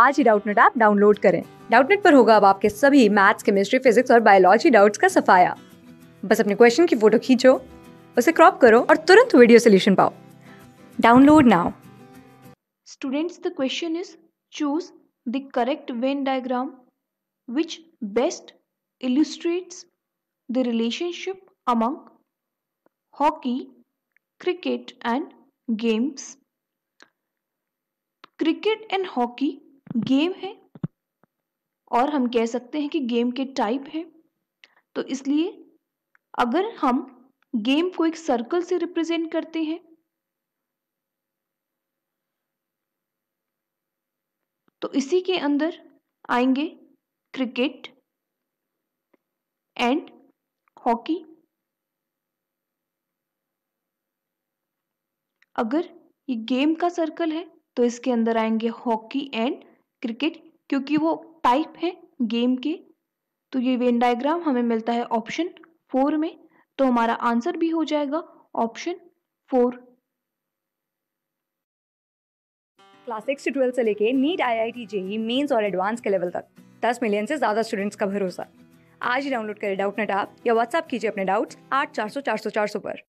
आज ही Doubtnut app download करें डाउटनेट पर होगा अब आपके सभी मैथ्स केमिस्ट्री फिजिक्स और बायोलॉजी डाउट्स का सफाया बस अपने क्वेश्चन की फोटो खींचो उसे क्रॉप करो और तुरंत वीडियो सोल्यूशन पाओ download now students the question is choose the correct Venn diagram which best illustrates the relationship among hockey cricket and games cricket and hockey game है और हम कह सकते हैं कि गेम के टाइप है तो इसलिए अगर हम गेम को एक सर्कल से रिप्रेजेंट करते हैं तो इसी के अंदर आएंगे क्रिकेट एंड हॉकी अगर ये गेम का सर्कल है तो इसके अंदर आएंगे हॉकी एंड क्रिकेट क्योंकि वो टाइप है गेम के तो ये वेन डायग्राम हमें मिलता है ऑप्शन फोर में तो हमारा आंसर भी हो जाएगा ऑप्शन फोर क्लास सिक्स से ट्वेल्थ से लेके NEET I I T JEE mains और एडवांस के लेवल तक दस मिलियन से ज़्यादा स्टूडेंट्स का भरोसा आज ही डाउनलोड करें डाउट नेट आप या व्हाट्सअप कीजिए अपने डाउट्स आठ चार सौ चार सौ चार सौ पर